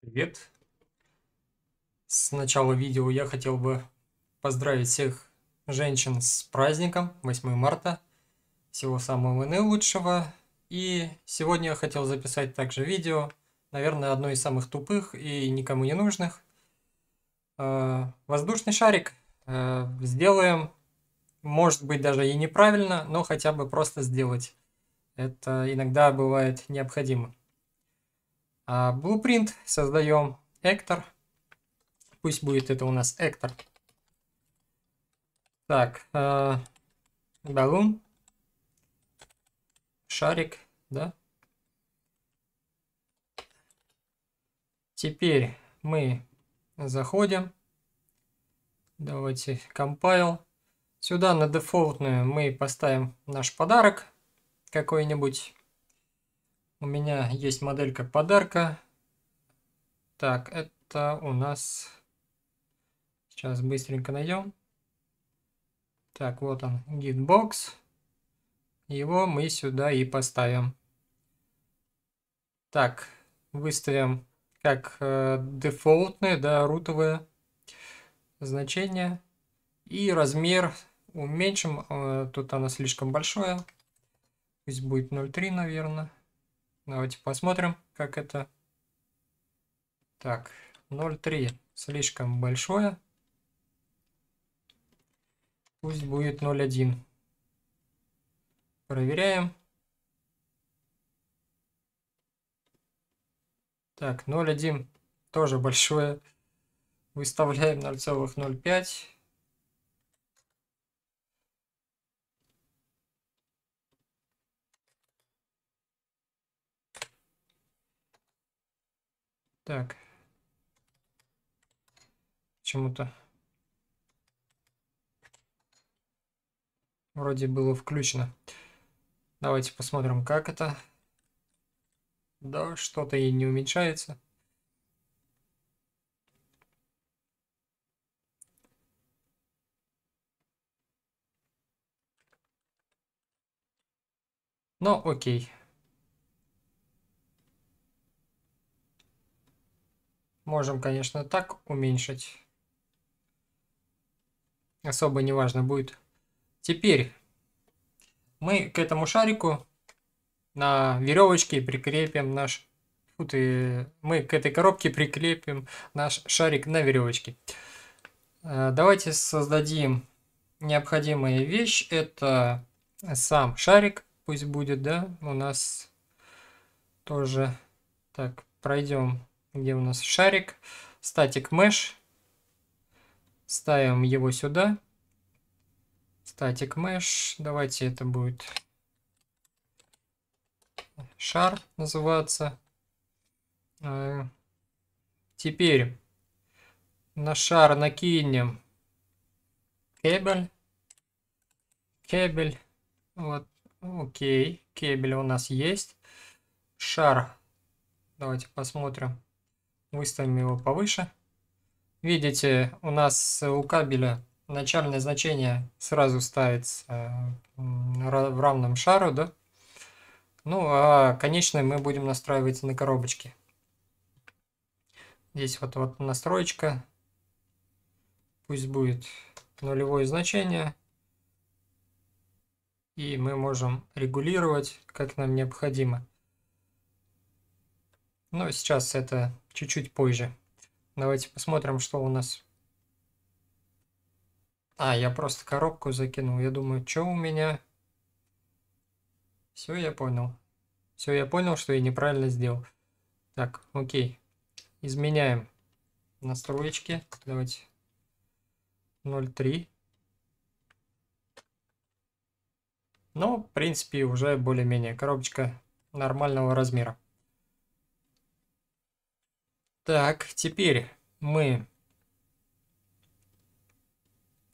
привет! С начала видео я хотел бы поздравить всех женщин с праздником 8 марта. Всего самого наилучшего. И сегодня я хотел записать также видео, наверное, одно из самых тупых и никому не нужных. Э, воздушный шарик э, сделаем, может быть, даже и неправильно, но хотя бы просто сделать. Это иногда бывает необходимо. А, blueprint создаем Эктор. Пусть будет это у нас Эктор. Так, балун, э, шарик, да. Теперь мы заходим. Давайте compile. Сюда на дефолтную мы поставим наш подарок какой-нибудь. У меня есть моделька подарка. Так, это у нас... Сейчас быстренько найдем. Так, вот он, гитбокс. Его мы сюда и поставим. Так, выставим как э, дефолтные, да, рутовые значения. И размер уменьшим. Э, тут оно слишком большое. Пусть будет 0.3, наверное. Давайте посмотрим, как это. Так, 0,3 слишком большое. Пусть будет 0,1. Проверяем. Так, 0,1 тоже большое. Выставляем 0,05. Так. Почему-то... Вроде было включено. Давайте посмотрим, как это. Да, что-то и не уменьшается. Но, ну, окей. Можем, конечно, так уменьшить. Особо не важно будет. Теперь мы к этому шарику на веревочке прикрепим наш... Фу ты, мы к этой коробке прикрепим наш шарик на веревочке. Э, давайте создадим необходимые вещи. Это сам шарик. Пусть будет, да, у нас тоже. Так, пройдем где у нас шарик? Static Mesh. Ставим его сюда. Static Mesh. Давайте это будет шар называться. А, теперь на шар накинем кабель. Кабель. Вот, окей, кабель у нас есть. Шар. Давайте посмотрим. Выставим его повыше. Видите, у нас у кабеля начальное значение сразу ставится в равном шару, да? Ну, а конечное мы будем настраивать на коробочке. Здесь вот, вот настроечка. Пусть будет нулевое значение. И мы можем регулировать, как нам необходимо. Но сейчас это чуть-чуть позже. Давайте посмотрим, что у нас. А, я просто коробку закинул. Я думаю, что у меня... Все, я понял. Все, я понял, что я неправильно сделал. Так, окей. Изменяем настроечки. Давайте 0.3. Ну, в принципе, уже более-менее коробочка нормального размера. Так, теперь мы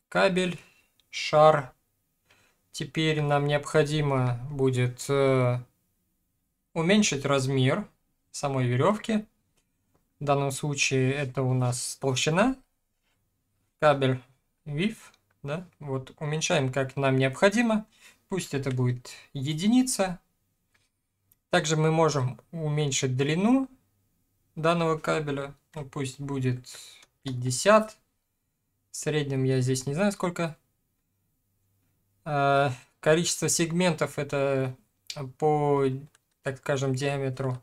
кабель, шар. Теперь нам необходимо будет э, уменьшить размер самой веревки. В данном случае это у нас толщина. Кабель виф, да, вот уменьшаем как нам необходимо. Пусть это будет единица. Также мы можем уменьшить длину данного кабеля. Ну, пусть будет 50. В среднем я здесь не знаю сколько. А, количество сегментов это по, так скажем, диаметру.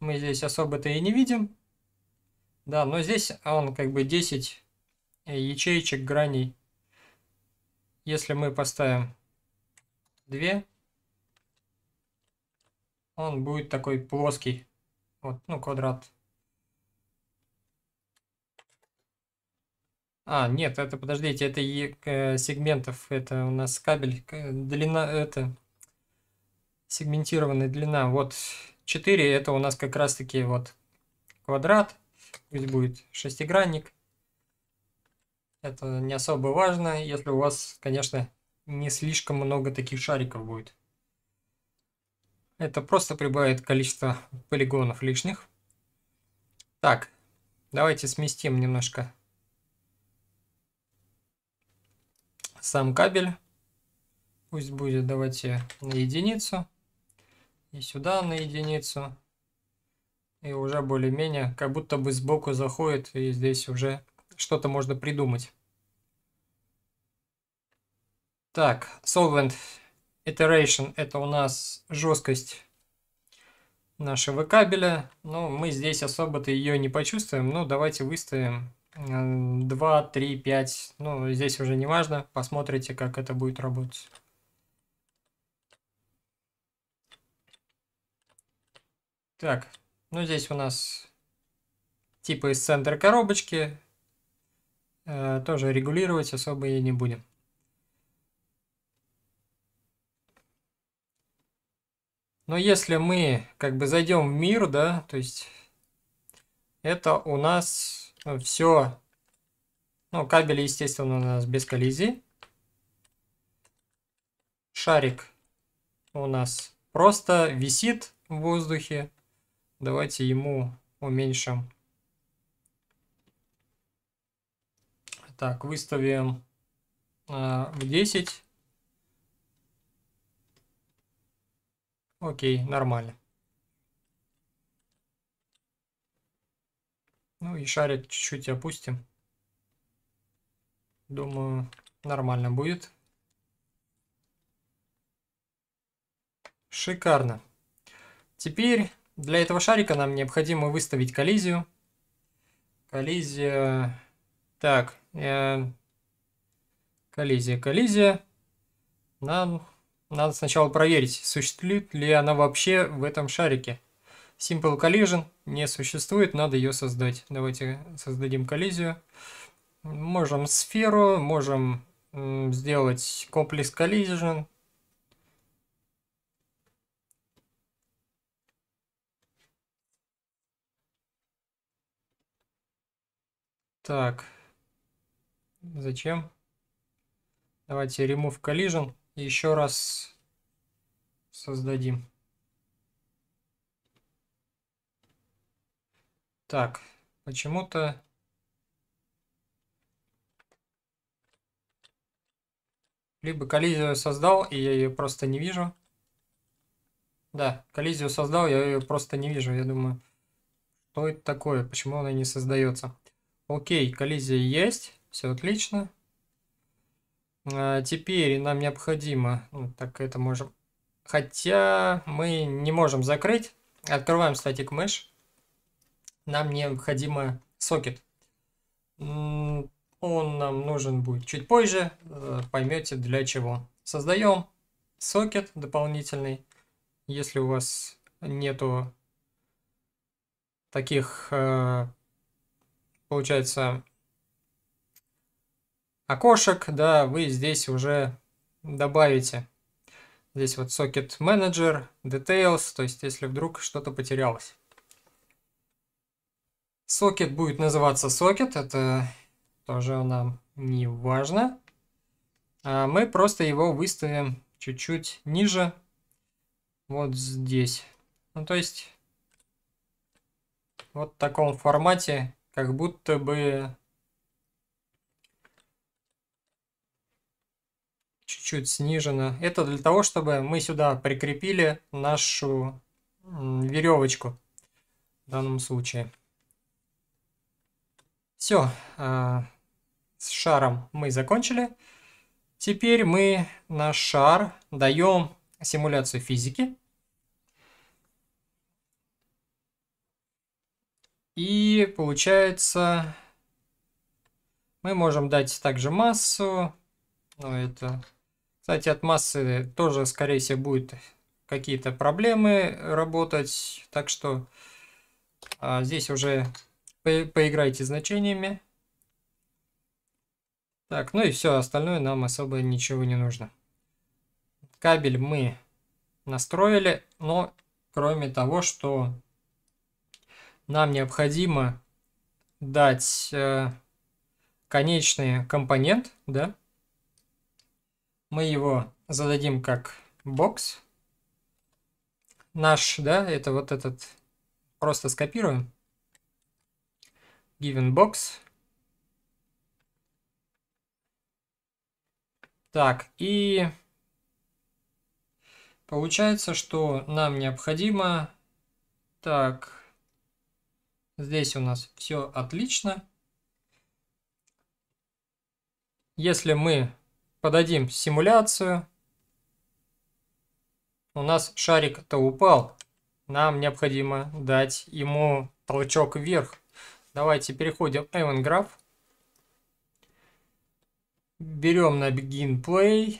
Мы здесь особо-то и не видим. Да, но здесь он как бы 10 ячеечек граней. Если мы поставим 2, он будет такой плоский. Вот, ну, квадрат. А, нет, это, подождите, это е, э, сегментов, это у нас кабель, длина, это, сегментированная длина, вот, 4, это у нас как раз-таки вот квадрат, пусть будет шестигранник, это не особо важно, если у вас, конечно, не слишком много таких шариков будет. Это просто прибавит количество полигонов лишних. Так, давайте сместим немножко сам кабель. Пусть будет, давайте, на единицу. И сюда на единицу. И уже более-менее, как будто бы сбоку заходит, и здесь уже что-то можно придумать. Так, Solvent Iteration – это у нас жесткость нашего кабеля, но мы здесь особо-то ее не почувствуем, ну давайте выставим 2, 3, 5, ну здесь уже не важно, посмотрите, как это будет работать. Так, ну здесь у нас типа из центра коробочки, э, тоже регулировать особо и не будем. Но если мы как бы зайдем в мир, да, то есть это у нас все, ну, ну кабели, естественно, у нас без коллизии, Шарик у нас просто висит в воздухе. Давайте ему уменьшим. Так, выставим э, в 10. Окей, нормально. Ну и шарик чуть-чуть опустим. Думаю, нормально будет. Шикарно. Теперь для этого шарика нам необходимо выставить коллизию. Коллизия... Так. Э, коллизия, коллизия. Нам надо сначала проверить, существует ли она вообще в этом шарике. Simple Collision не существует, надо ее создать. Давайте создадим коллизию. Можем сферу, можем сделать комплекс Collision. Так, зачем? Давайте Remove Collision еще раз создадим. Так, почему-то... Либо коллизию создал, и я ее просто не вижу. Да, коллизию создал, я ее просто не вижу. Я думаю, что это такое? Почему она не создается? Окей, коллизия есть. Все отлично. Э, теперь нам необходимо, ну, так это можем, хотя мы не можем закрыть. Открываем статик mesh. Нам необходимо сокет. Он нам нужен будет чуть позже, э, поймете для чего. Создаем сокет дополнительный. Если у вас нету таких, э, получается, окошек, да, вы здесь уже добавите. Здесь вот Socket Manager details, то есть если вдруг что-то потерялось. Socket будет называться Socket, это тоже нам не важно. А мы просто его выставим чуть-чуть ниже, вот здесь. Ну, то есть, вот в таком формате, как будто бы чуть-чуть снижена. Это для того, чтобы мы сюда прикрепили нашу веревочку в данном случае. Все, а, с шаром мы закончили. Теперь мы на шар даем симуляцию физики. И получается, мы можем дать также массу, но ну, это кстати, от массы тоже, скорее всего, будет какие-то проблемы работать. Так что а, здесь уже по поиграйте значениями. Так, ну и все, остальное нам особо ничего не нужно. Кабель мы настроили, но кроме того, что нам необходимо дать э, конечный компонент, да, мы его зададим как бокс. Наш, да, это вот этот. Просто скопируем. Given box. Так, и получается, что нам необходимо... Так, здесь у нас все отлично. Если мы подадим симуляцию. У нас шарик-то упал. Нам необходимо дать ему толчок вверх. Давайте переходим в Event Graph. Берем на Begin Play.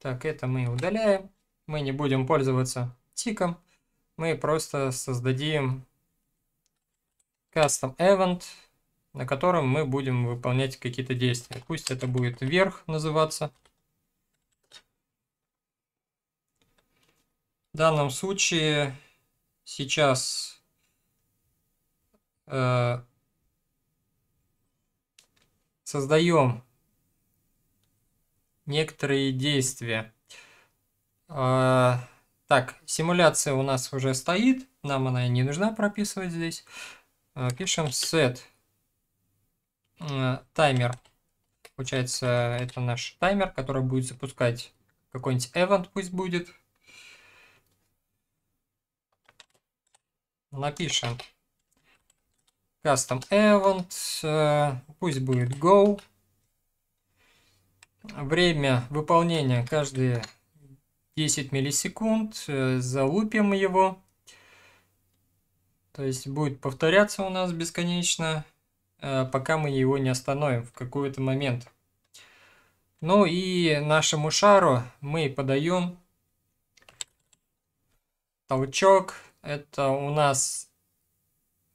Так, это мы удаляем. Мы не будем пользоваться тиком. Мы просто создадим Custom Event на котором мы будем выполнять какие-то действия. Пусть это будет вверх называться. В данном случае сейчас э, создаем некоторые действия. Э, так, симуляция у нас уже стоит, нам она не нужна прописывать здесь. Э, пишем set Э, таймер. Получается, это наш таймер, который будет запускать какой-нибудь event, пусть будет. Напишем custom event, э, пусть будет go. Время выполнения каждые 10 миллисекунд, э, залупим его. То есть будет повторяться у нас бесконечно. Э, пока мы его не остановим в какой-то момент. Ну и нашему шару мы подаем толчок. Это у нас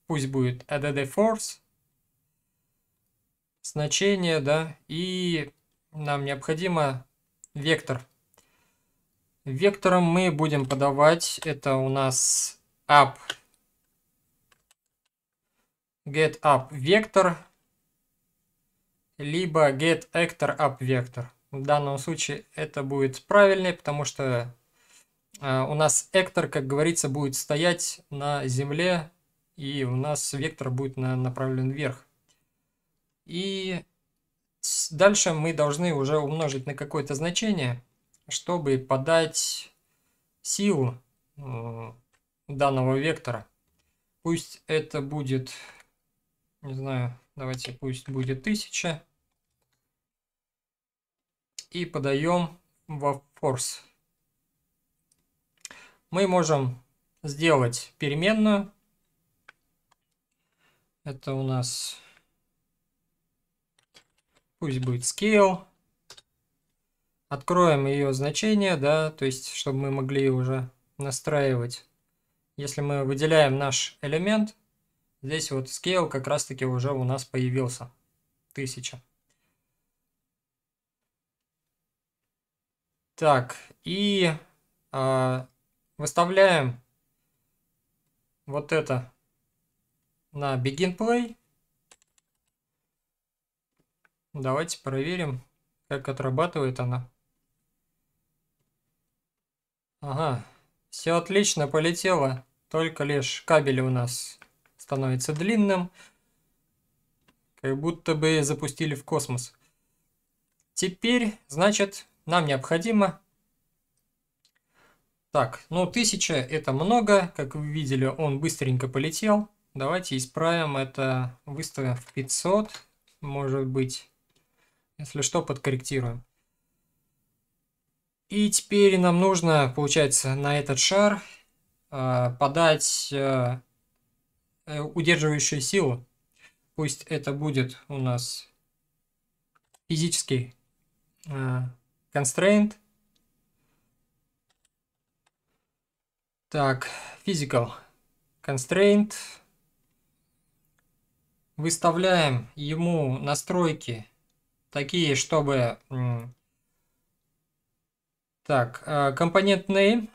пусть будет add force значение, да, и нам необходимо вектор. Вектором мы будем подавать, это у нас up get up вектор, либо get actor up вектор. В данном случае это будет правильнее, потому что а, у нас эктор, как говорится, будет стоять на земле, и у нас вектор будет направлен вверх. И дальше мы должны уже умножить на какое-то значение, чтобы подать силу ну, данного вектора. Пусть это будет не знаю, давайте пусть будет 1000. И подаем во force. Мы можем сделать переменную. Это у нас пусть будет scale. Откроем ее значение, да, то есть, чтобы мы могли уже настраивать. Если мы выделяем наш элемент, Здесь вот scale как раз таки уже у нас появился. 1000. Так, и э, выставляем вот это на begin play. Давайте проверим, как отрабатывает она. Ага, все отлично полетело, только лишь кабели у нас становится длинным, как будто бы запустили в космос. Теперь, значит, нам необходимо... Так, ну 1000 это много, как вы видели, он быстренько полетел. Давайте исправим это, выставим в 500, может быть, если что, подкорректируем. И теперь нам нужно, получается, на этот шар э, подать а, Э, удерживающая сила. Пусть это будет у нас физический э, constraint. Так, physical constraint. Выставляем ему настройки такие, чтобы... Так, э, компонент name.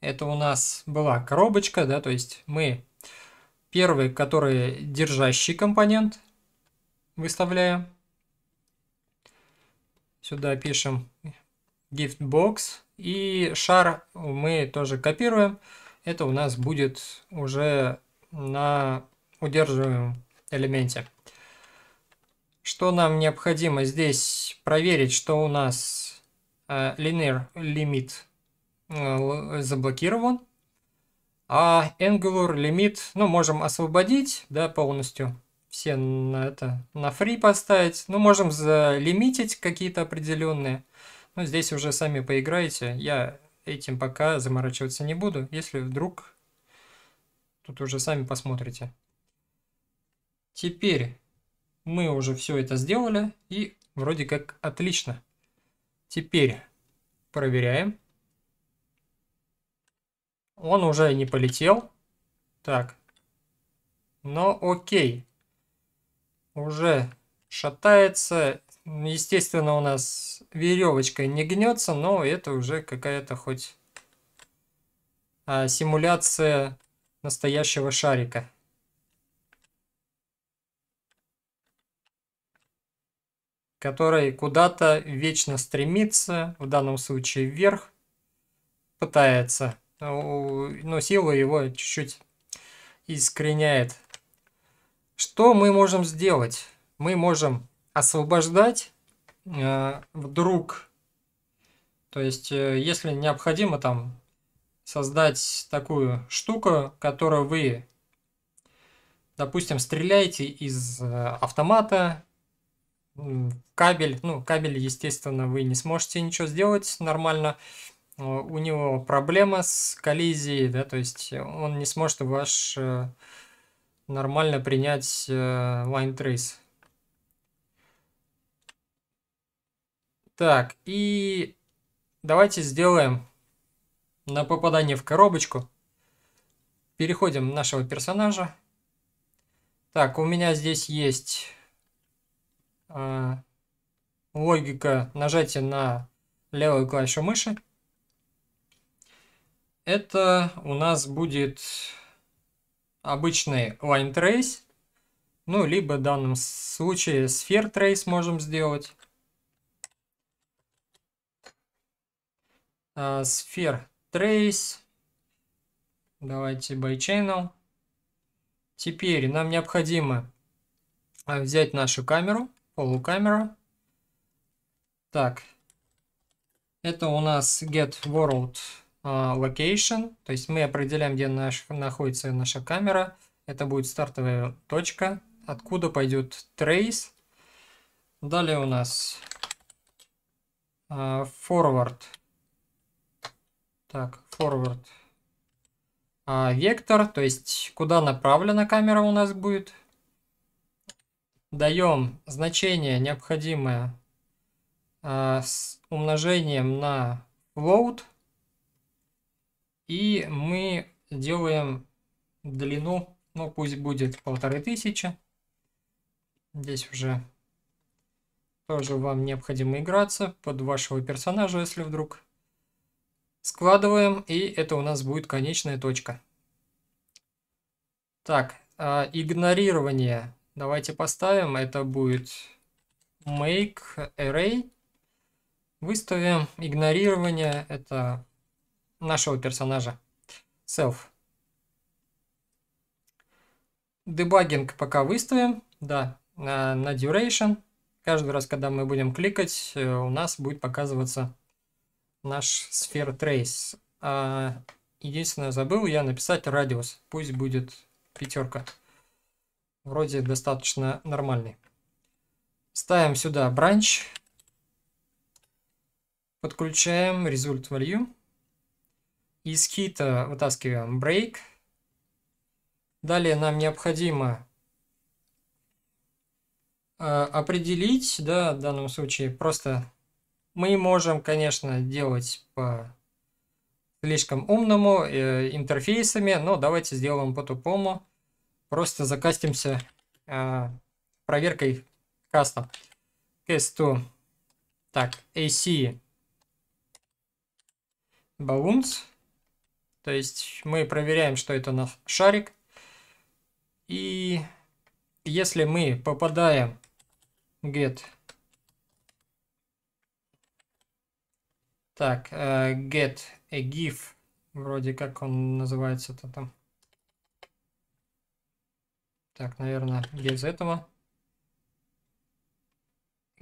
Это у нас была коробочка, да, то есть мы Первый, который держащий компонент выставляем. Сюда пишем gift box И шар мы тоже копируем. Это у нас будет уже на удерживаемом элементе. Что нам необходимо здесь проверить, что у нас э, linear limit э, заблокирован. А Angular лимит, ну, можем освободить, да, полностью. Все на это, на free поставить. Ну, можем залимитить какие-то определенные. Но ну, здесь уже сами поиграете. Я этим пока заморачиваться не буду. Если вдруг, тут уже сами посмотрите. Теперь мы уже все это сделали и вроде как отлично. Теперь проверяем. Он уже не полетел. Так. Но ну, окей. Уже шатается. Естественно, у нас веревочка не гнется, но это уже какая-то хоть а, симуляция настоящего шарика. который куда-то вечно стремится, в данном случае вверх, пытается но ну, но сила его чуть-чуть искореняет. Что мы можем сделать? Мы можем освобождать э, вдруг, то есть э, если необходимо там создать такую штуку, которую вы, допустим, стреляете из э, автомата, кабель, ну кабель, естественно, вы не сможете ничего сделать нормально, Э, у него проблема с коллизией, да, то есть он не сможет ваш э, нормально принять э, line trace. Так, и давайте сделаем на попадание в коробочку. Переходим нашего персонажа. Так, у меня здесь есть э, логика нажатия на левую клавишу мыши. Это у нас будет обычный line trace, ну, либо в данном случае sphere trace можем сделать. А, sphere trace. Давайте by channel. Теперь нам необходимо а, взять нашу камеру, полукамеру. Так, это у нас get world а, location, то есть мы определяем, где наш, находится наша камера. Это будет стартовая точка, откуда пойдет trace. Далее у нас а, forward. Так, forward. Вектор, а, то есть куда направлена камера у нас будет. Даем значение необходимое с умножением на float. И мы делаем длину, ну пусть будет полторы тысячи. Здесь уже тоже вам необходимо играться под вашего персонажа, если вдруг. Складываем, и это у нас будет конечная точка. Так, э, игнорирование. Давайте поставим, это будет make array. Выставим игнорирование, это нашего персонажа. Self. Дебагинг пока выставим, да, на, на duration. Каждый раз, когда мы будем кликать, э, у нас будет показываться наш сфер trace. А, единственное, забыл я написать радиус. Пусть будет пятерка. Вроде достаточно нормальный. Ставим сюда branch. Подключаем result value. Из хита вытаскиваем break. Далее нам необходимо э, определить, да, в данном случае просто мы можем, конечно, делать по слишком умному э, интерфейсами, но давайте сделаем по-тупому. Просто закастимся э, проверкой кастом. Cast так, AC balloons. То есть мы проверяем, что это наш шарик. И если мы попадаем get так э, get a gif вроде как он называется то там так наверное без этого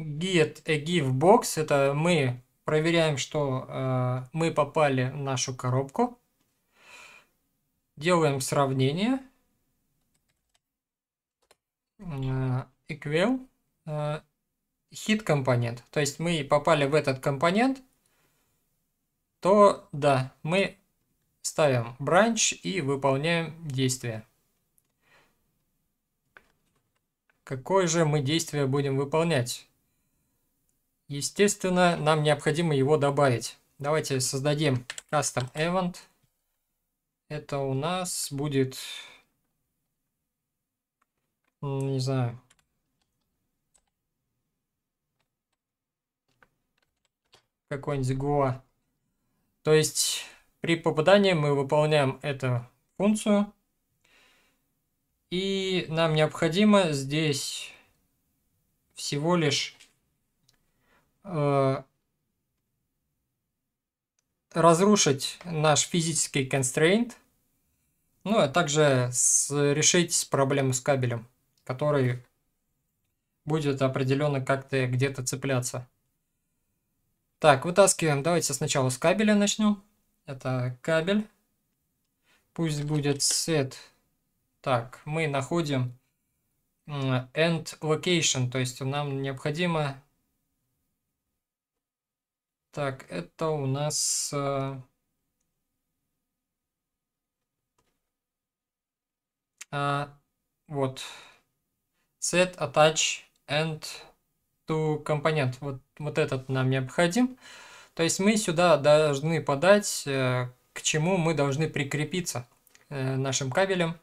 get a gif box это мы проверяем что э, мы попали в нашу коробку Делаем сравнение. Э, Equal э, hit компонент. То есть мы попали в этот компонент, то да, мы ставим branch и выполняем действие. Какое же мы действие будем выполнять? Естественно, нам необходимо его добавить. Давайте создадим custom event. Это у нас будет... Не знаю. Какой-нибудь go. То есть при попадании мы выполняем эту функцию. И нам необходимо здесь всего лишь э, разрушить наш физический constraint, ну а также с, решить проблему с кабелем, который будет определенно как-то где-то цепляться. Так, вытаскиваем. Давайте сначала с кабеля начнем. Это кабель. Пусть будет set. Так, мы находим end location, то есть нам необходимо так, это у нас... Э, а, вот. Set attach and to компонент. Вот, вот этот нам необходим. То есть мы сюда должны подать, э, к чему мы должны прикрепиться э, нашим кабелем.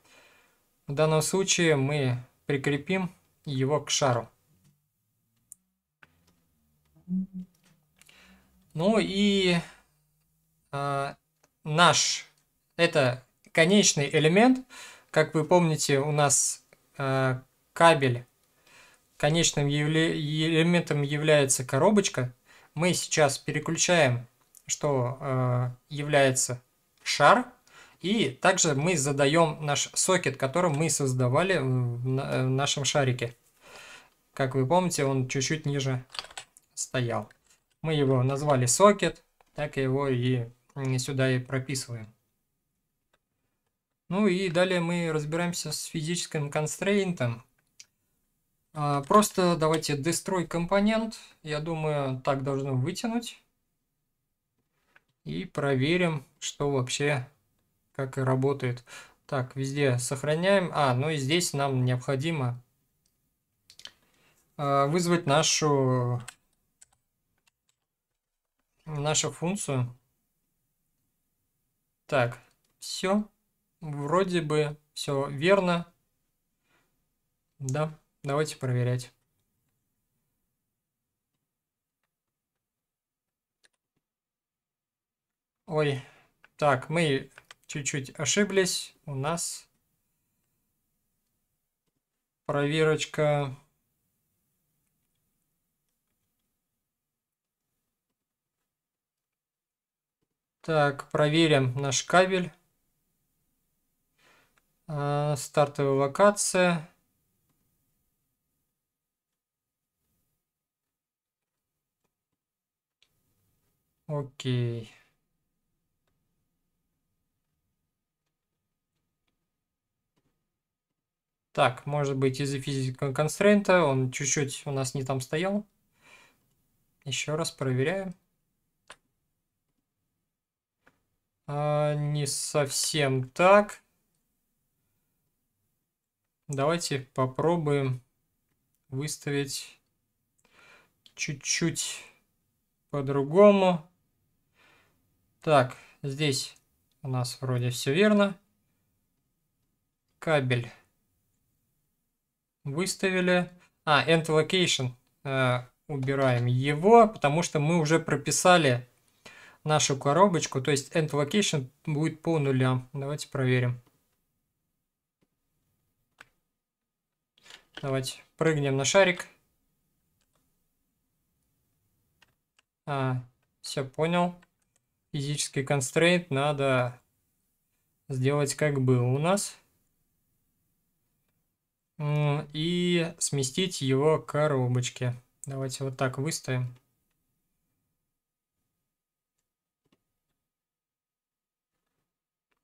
В данном случае мы прикрепим его к шару. Ну и э, наш, это конечный элемент. Как вы помните, у нас э, кабель, конечным элементом является коробочка. Мы сейчас переключаем, что э, является шар. И также мы задаем наш сокет, который мы создавали в, на в нашем шарике. Как вы помните, он чуть-чуть ниже стоял. Мы его назвали сокет, так его и сюда и прописываем. Ну и далее мы разбираемся с физическим констрейнтом. А, просто давайте destroy компонент. Я думаю, так должно вытянуть. И проверим, что вообще, как и работает. Так, везде сохраняем. А, ну и здесь нам необходимо а, вызвать нашу нашу функцию. Так, все. Вроде бы все верно. Да, давайте проверять. Ой, так, мы чуть-чуть ошиблись. У нас проверочка Так, проверим наш кабель. А, стартовая локация. Окей. Так, может быть из-за физического констрейнта он чуть-чуть у нас не там стоял. Еще раз проверяем. А, не совсем так. Давайте попробуем выставить чуть-чуть по-другому. Так, здесь у нас вроде все верно. Кабель выставили. А, End Location. Э, убираем его, потому что мы уже прописали нашу коробочку. То есть end location будет по нулям. Давайте проверим. Давайте прыгнем на шарик. А, все понял. Физический constraint надо сделать как был у нас. И сместить его к коробочке. Давайте вот так выставим.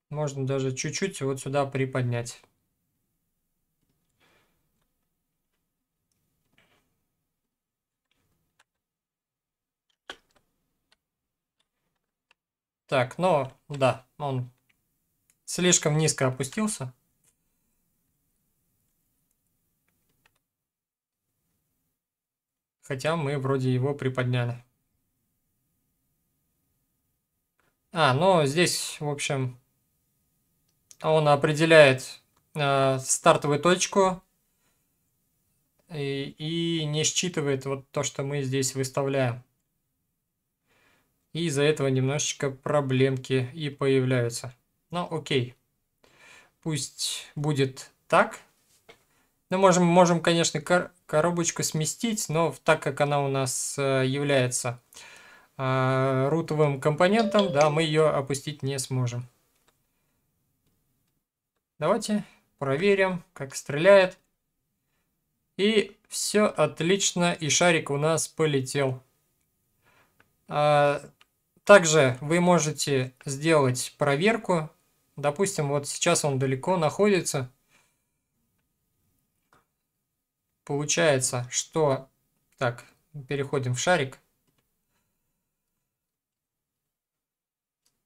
Можно даже чуть-чуть вот сюда приподнять. Так, но да, он слишком низко опустился. Хотя мы вроде его приподняли. А, но здесь, в общем, он определяет э, стартовую точку и, и не считывает вот то, что мы здесь выставляем. И из-за этого немножечко проблемки и появляются. Но ну, окей. Пусть будет так. Мы ну, можем, можем конечно, кор коробочку сместить, но так как она у нас э, является э, рутовым компонентом, да, мы ее опустить не сможем. Давайте проверим, как стреляет. И все отлично, и шарик у нас полетел. А, также вы можете сделать проверку. Допустим, вот сейчас он далеко находится. Получается, что... Так, переходим в шарик.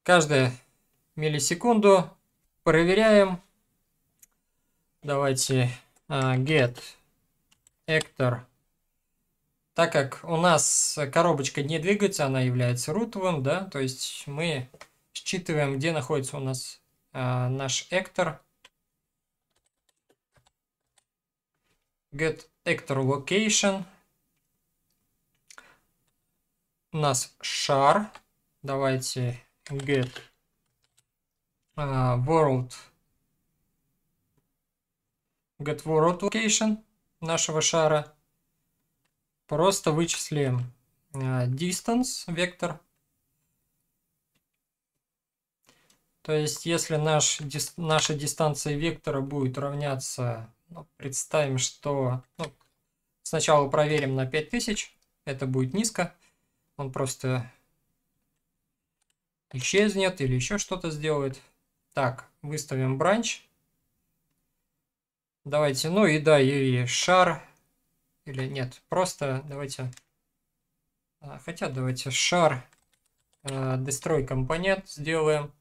Каждую миллисекунду проверяем Давайте uh, get actor. Так как у нас коробочка не двигается, она является рутовым, да, то есть мы считываем, где находится у нас uh, наш actor. get actor location. У нас шар. Давайте get uh, world get world location нашего шара. Просто вычислим э, distance вектор. То есть, если наш, дис, наша дистанция вектора будет равняться, ну, представим, что... Ну, сначала проверим на 5000, это будет низко. Он просто исчезнет или еще что-то сделает. Так, выставим бранч. Давайте, ну и да, и шар. Или нет, просто давайте... А, хотя давайте шар э, Destroy компонент сделаем.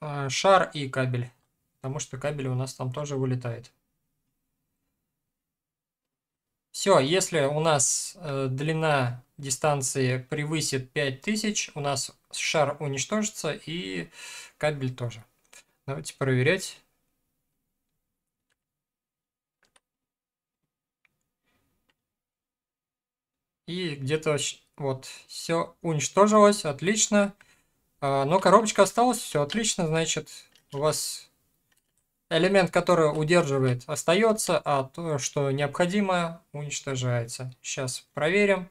Э, шар и кабель. Потому что кабель у нас там тоже вылетает. Все, если у нас э, длина дистанции превысит 5000, у нас шар уничтожится и кабель тоже. Давайте проверять. И где-то вот все уничтожилось, отлично. А, но коробочка осталась, все отлично, значит, у вас элемент, который удерживает, остается, а то, что необходимо, уничтожается. Сейчас проверим,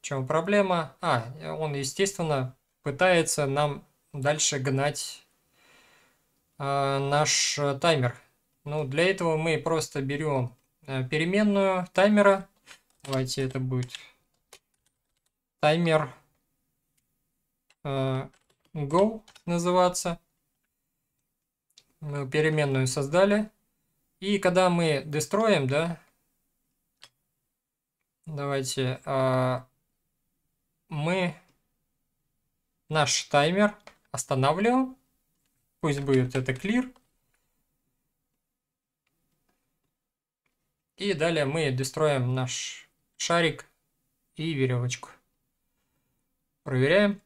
в чем проблема. А, он, естественно, пытается нам дальше гнать э, наш таймер. Ну, для этого мы просто берем э, переменную таймера, Давайте это будет таймер э, go называться. Мы переменную создали. И когда мы дестроим, да, давайте э, мы наш таймер останавливаем. Пусть будет это clear. И далее мы дестроим наш шарик и веревочку. Проверяем.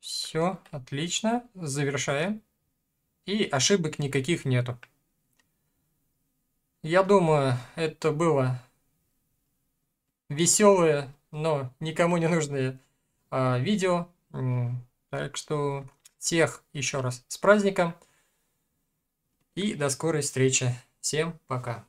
Все, отлично. Завершаем. И ошибок никаких нету. Я думаю, это было веселое, но никому не нужное а, видео. Так что всех еще раз с праздником. И до скорой встречи. Всем пока.